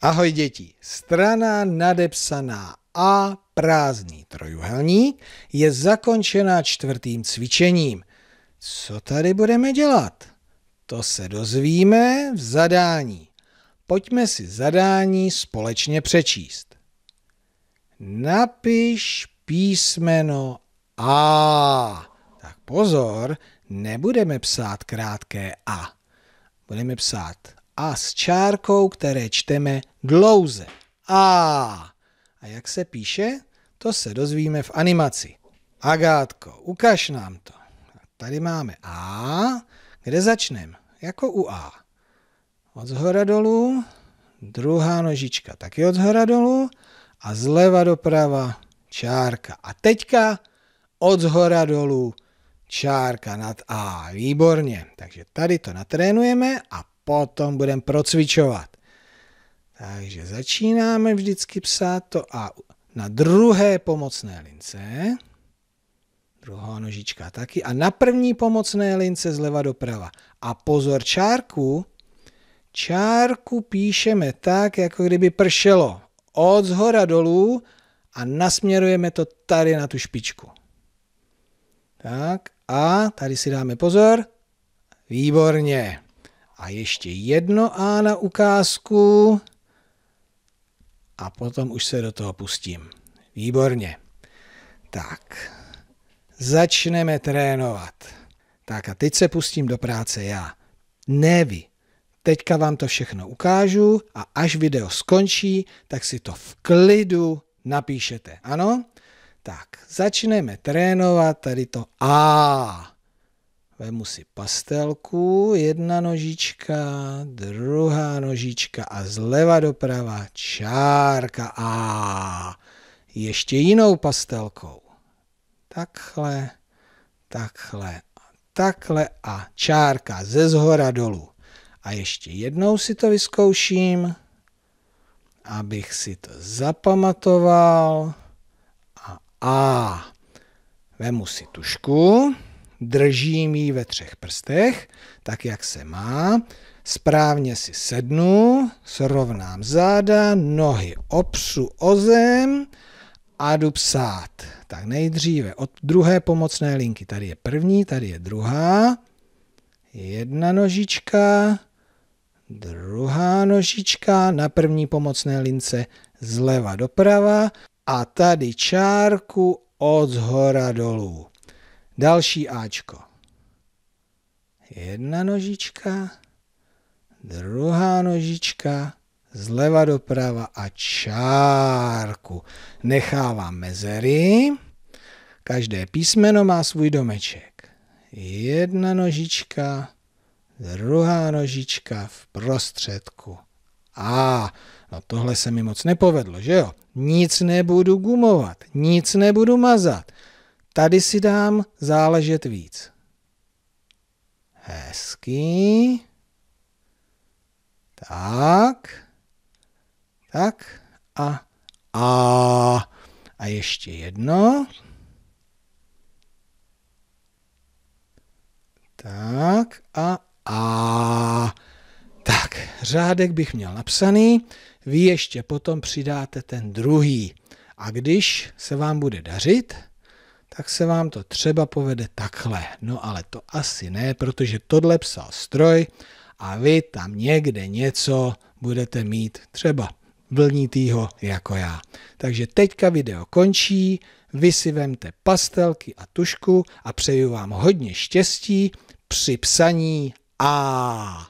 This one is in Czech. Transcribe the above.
Ahoj děti, strana nadepsaná A prázdný trojuhelník je zakončena čtvrtým cvičením. Co tady budeme dělat? To se dozvíme v zadání. Pojďme si zadání společně přečíst. Napiš písmeno A. Tak pozor, nebudeme psát krátké A. Budeme psát a s čárkou, které čteme dlouze. A. A jak se píše? To se dozvíme v animaci. Agátko, ukaž nám to. Tady máme A. Kde začneme? Jako u A. Od zhora dolů, druhá nožička taky od zhora dolů a zleva doprava čárka. A teďka od zhora dolů čárka nad A. Výborně. Takže tady to natrénujeme a potom budeme procvičovat. Takže začínáme vždycky psát to A na druhé pomocné lince, druhá nožička taky, a na první pomocné lince zleva doprava. A pozor čárku, čárku píšeme tak, jako kdyby pršelo od zhora dolů a nasměrujeme to tady na tu špičku. Tak a tady si dáme pozor. Výborně. A ještě jedno A na ukázku a potom už se do toho pustím. Výborně. Tak, začneme trénovat. Tak a teď se pustím do práce já. Ne vy. Teďka vám to všechno ukážu a až video skončí, tak si to v klidu napíšete. Ano? Tak, začneme trénovat tady to A. Vemu si pastelku, jedna nožička, druhá nožička a zleva doprava čárka a ještě jinou pastelkou. Takhle, takhle takhle a čárka ze zhora dolů. A ještě jednou si to vyzkouším, abych si to zapamatoval. A, a. vemu si tušku držím ji ve třech prstech, tak jak se má, správně si sednu, srovnám záda, nohy opřu o zem a jdu psát. Tak nejdříve od druhé pomocné linky, tady je první, tady je druhá, jedna nožička, druhá nožička na první pomocné lince zleva doprava a tady čárku od zhora dolů. Další Ačko. Jedna nožička, druhá nožička, zleva doprava a čárku. Nechávám mezery. Každé písmeno má svůj domeček. Jedna nožička, druhá nožička v prostředku. A, no tohle se mi moc nepovedlo, že jo? Nic nebudu gumovat, nic nebudu mazat. Tady si dám záležet víc. Hezky. Tak. Tak. A. A. A ještě jedno. Tak a a. Tak, řádek bych měl napsaný, vy ještě potom přidáte ten druhý. A když se vám bude dařit, tak se vám to třeba povede takhle. No ale to asi ne, protože tohle psal stroj a vy tam někde něco budete mít třeba vlnitýho jako já. Takže teďka video končí, vy si vemte pastelky a tušku a přeju vám hodně štěstí při psaní a...